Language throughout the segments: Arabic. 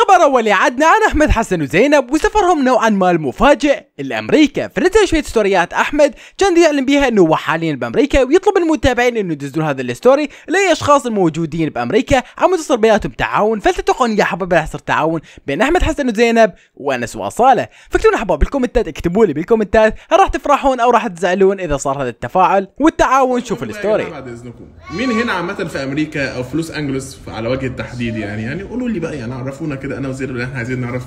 خبر أولي عدنا عن أحمد حسن وزينب وسفرهم نوعا ما المفاجئ لأمريكا فنزل شوية ستوريات أحمد كان يعلن بها أنه هو حاليا بأمريكا ويطلب المتابعين أنه يدزون هذا الستوري لأي أشخاص الموجودين بأمريكا عم يصير بيناتهم تعاون فلتتوقعون يا حبايب راح يصير تعاون بين أحمد حسن وزينب وأنس وأصالة فاكتبوا حبايب بالكومنتات اكتبوا لي بالكومنتات هل راح تفرحون أو راح تزعلون إذا صار هذا التفاعل والتعاون شوفوا الستوري بعد إذنكم مين هنا عامة في أمريكا أو في لوس أنجلوس على وجه التحديد يعني يعني قولوا لي بقى يعني عرفونا كده كده انا وزير اللي احنا عايزين نعرف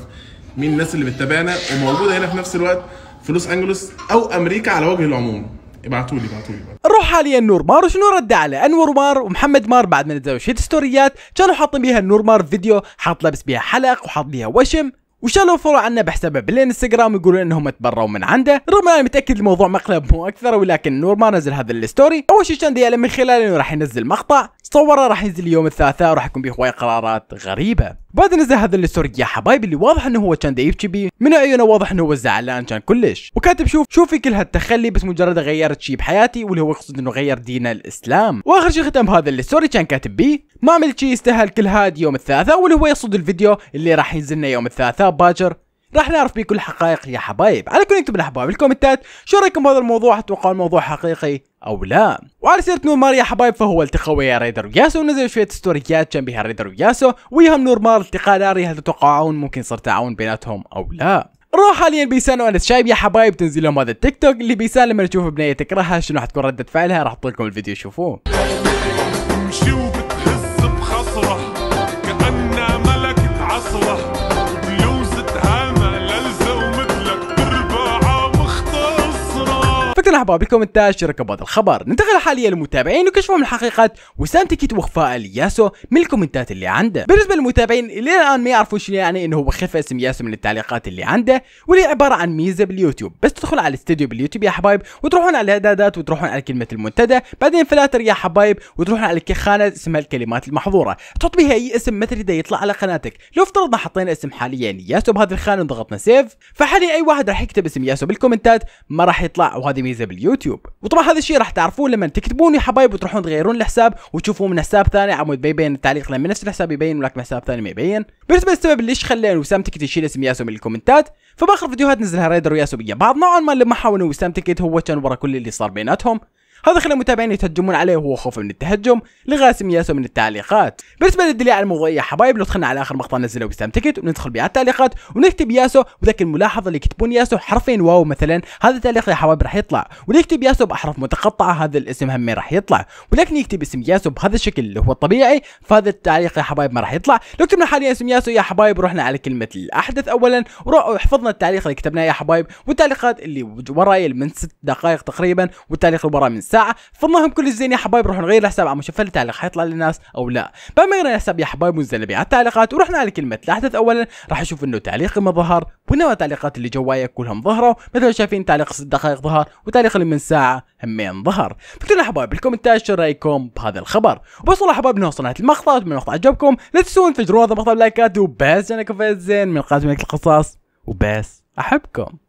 مين الناس اللي بتتابعنا وموجوده هنا في نفس الوقت في لوس انجلوس او امريكا على وجه العموم ابعتوا لي ابعتوا لي نروح حاليا نور مار وشنو رد على انور مار ومحمد مار بعد ما نزلوا شيت ستوريات كانوا حاطين بيها نور مار فيديو حاط لابس بيها حلق وحاط بيها وشم وشالوا فروع عنا بحسابه بالانستغرام يقولون انهم تبروا من عنده رغم اني متاكد الموضوع مقلب مو اكثر ولكن نور ما نزل هذا الستوري اول شيء كان دياله من خلاله انه راح ينزل مقطع متصوره راح ينزل اليوم الثلاثاء راح يكون به هوايه قرارات غريبه بعد نزل هذا الستوري يا حبايبي اللي واضح انه هو كان يبكي بيه من عيونه واضح انه هو زعلان كان كلش وكاتب شوف شوفي كل هالتخلي بس مجرد غيرت شيء بحياتي واللي هو يقصد انه غير دين الاسلام واخر شيء ختم هذا الستوري كان كاتب بيه ما عملت شيء يستاهل كل هاد يوم الثلاثاء واللي هو يقصد الفيديو اللي راح ينزلنا يوم الثلاثاء باجر راح نعرف بيه كل الحقائق يا حبايب على كل اكتبوا الاحباب بالكومنتات شو رايكم بهذا الموضوع اتوقع الموضوع حقيقي او لا وعلى سيرة نورمال يا حبايب فهو التقى ويا ريدر وياسو ونزل شوية ستوريات كان بها ريدر وياسو ويهم نورمال التقى ناري هل تتوقعون ممكن صار تعاون بيناتهم او لا روح حاليا بيسان وانس شايب يا حبايب تنزل لهم هذا التيك توك اللي بيسان لما تشوف بنية تكرهها شنو حتكون ردة فعلها راح اطلق لكم الفيديو شوفوه مرحبا بكم انتاج شركة بعض الخبر ننتقل حاليا للمتابعين وكشفهم الحقيقة وسام تيكيت وخفاء الياسو من الكومنتات اللي عنده بالنسبة للمتابعين اللي الان ما يعرفوا شنو يعني انه هو خفى اسم ياسو من التعليقات اللي عنده واللي عبارة عن ميزة باليوتيوب بس تدخل على الاستديو باليوتيوب يا حبايب وتروحون على الاعدادات وتروحون على كلمة المنتدى بعدين فلاتر يا حبايب وتروحون على الكخانة اسمها الكلمات المحظورة تحط بها اي اسم مثل اذا يطلع على قناتك لو افترضنا حطينا اسم حاليا ياسو بهذه الخانة وضغطنا سيف فحاليا اي واحد راح يكتب اسم ياسو بالكومنتات ما راح يطلع وهذه ميزة باليوتيوب وطبعا هذا الشيء راح تعرفوه لما تكتبون يا حبايب وتروحون تغيرون الحساب وتشوفون من حساب ثاني عمود بيبين التعليق لما نفس الحساب يبين ولكن حساب ثاني ما يبين بالنسبه للسبب ليش خلينا وسام تكت يشيل اسم ياسو من الكومنتات فباخر فيديوهات نزلها ريدر وياسو بعض نوعا ما لما حاولوا وسام تكت هو كان ورا كل اللي صار بيناتهم هذا خلى المتابعين يتهجمون عليه وهو خوفه من التهجم لغاسم ياسو من التعليقات بالنسبه للدليل على الموضوع يا حبايب لو دخلنا على اخر مقطع نزله بسام تيكت وندخل بها التعليقات ونكتب ياسو وذاك الملاحظه اللي يكتبون ياسو حرفين واو مثلا هذا التعليق يا حبايب راح يطلع ونكتب ياسو باحرف متقطعه هذا الاسم هم راح يطلع ولكن يكتب اسم ياسو بهذا الشكل اللي هو الطبيعي فهذا التعليق يا حبايب ما راح يطلع لو كتبنا حاليا اسم ياسو يا حبايب رحنا على كلمه الاحدث اولا وحفظنا التعليق اللي كتبناه يا حبايب والتعليقات اللي وراي من ست دقائق تقريبا والتعليق اللي وراه من الساعه فالمهم كل الزين يا حبايب روحوا نغير الحساب على مشفل التعليق حيطلع للناس او لا بعد ما غيرنا الحساب يا حبايب ونزلنا على التعليقات ورحنا على كلمه الاحداث اولا راح اشوف انه تعليقي ما ظهر وانما التعليقات اللي جوايا كلهم ظهروا مثل شايفين تعليق ست دقائق ظهر وتعليق اللي من ساعه همين ظهر فكل يا حبايب بالكومنتات شو رايكم بهذا الخبر وبوصل يا حبايب نوصل نهايه المقطع من المقطع عجبكم لا تنسون تفجرون هذا المقطع بلايكات وبس انا كفايه زين من قناه القصص وبس احبكم